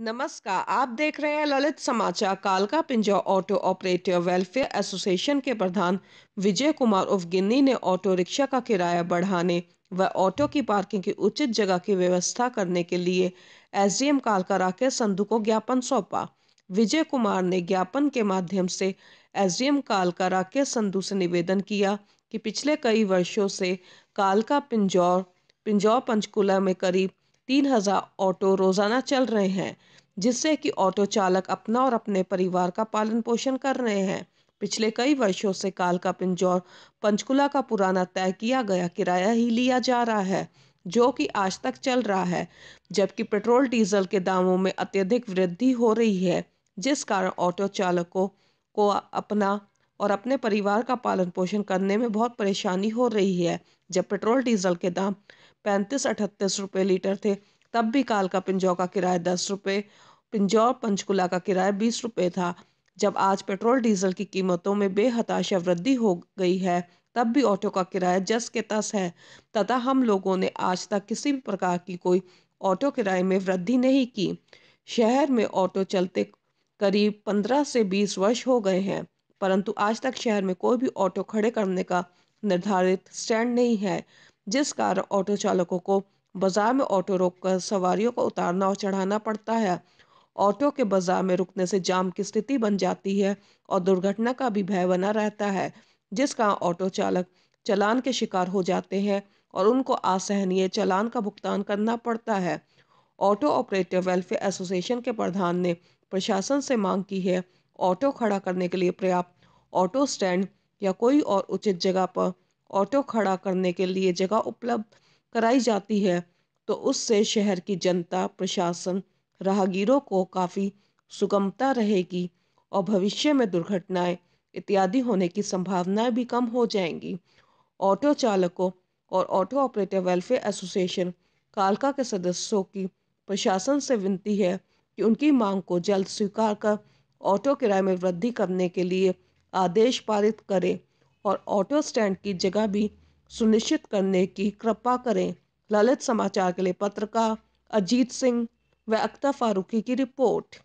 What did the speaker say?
नमस्कार आप देख रहे हैं ललित समाचार कालका Pinjore auto operator welfare association के प्रधान विजय कुमार उफगिन्नी ने ऑटो रिक्शा का किराया बढ़ाने व ऑटो की पार्किंग की उचित जगह की व्यवस्था करने के लिए एसडीएम कालका राकेश संधु को ज्ञापन सौंपा विजय कुमार ने ज्ञापन के माध्यम से एसडीएम कालका राकेश संधु से निवेदन किया कि पिछले कई वर्षों से कालका पिंजौर पिंजौर पंचकूला में करीब तीन हज़ार ऑटो रोज़ाना चल रहे हैं जिससे कि ऑटो चालक अपना और अपने परिवार का पालन पोषण कर रहे हैं पिछले कई वर्षों से कालका पिंजौर पंचकुला का पुराना तय किया गया किराया ही लिया जा रहा है जो कि आज तक चल रहा है जबकि पेट्रोल डीजल के दामों में अत्यधिक वृद्धि हो रही है जिस कारण ऑटो चालकों को अपना और अपने परिवार का पालन पोषण करने में बहुत परेशानी हो रही है जब पेट्रोल डीजल के दाम पैंतीस अठतीस रुपये लीटर थे तब भी कालका पिंजौर का किराया दस रुपये पिंजौर पंचकुला का किराया बीस रुपये था जब आज पेट्रोल डीजल की कीमतों में बेहताशा वृद्धि हो गई है तब भी ऑटो का किराया जस के तस है तथा हम लोगों ने आज तक किसी भी प्रकार की कोई ऑटो किराए में वृद्धि नहीं की शहर में ऑटो चलते करीब पंद्रह से बीस वर्ष हो गए हैं परंतु आज तक शहर में कोई भी ऑटो खड़े करने का निर्धारित स्टैंड नहीं है जिस कारण ऑटो चालकों को बाज़ार में ऑटो रोक कर सवारियों को उतारना और चढ़ाना पड़ता है ऑटो के बाज़ार में रुकने से जाम की स्थिति बन जाती है और दुर्घटना का भी भय बना रहता है जिसका ऑटो चालक चलान के शिकार हो जाते हैं और उनको असहनीय चलान का भुगतान करना पड़ता है ऑटो ऑपरेटर वेलफेयर एसोसिएशन के प्रधान ने प्रशासन से मांग की है ऑटो खड़ा करने के लिए पर्याप्त ऑटो स्टैंड या कोई और उचित जगह पर ऑटो खड़ा करने के लिए जगह उपलब्ध कराई जाती है तो उससे शहर की जनता प्रशासन राहगीरों को काफ़ी सुगमता रहेगी और भविष्य में दुर्घटनाएं इत्यादि होने की संभावनाएं भी कम हो जाएंगी ऑटो चालकों और ऑटो ऑपरेटर वेलफेयर एसोसिएशन कालका के सदस्यों की प्रशासन से विनती है कि उनकी मांग को जल्द स्वीकार कर ऑटो किराए में वृद्धि करने के लिए आदेश पारित करें और ऑटो स्टैंड की जगह भी सुनिश्चित करने की कृपा करें ललित समाचार के लिए पत्रकार अजीत सिंह व अख्तर फारूकी की रिपोर्ट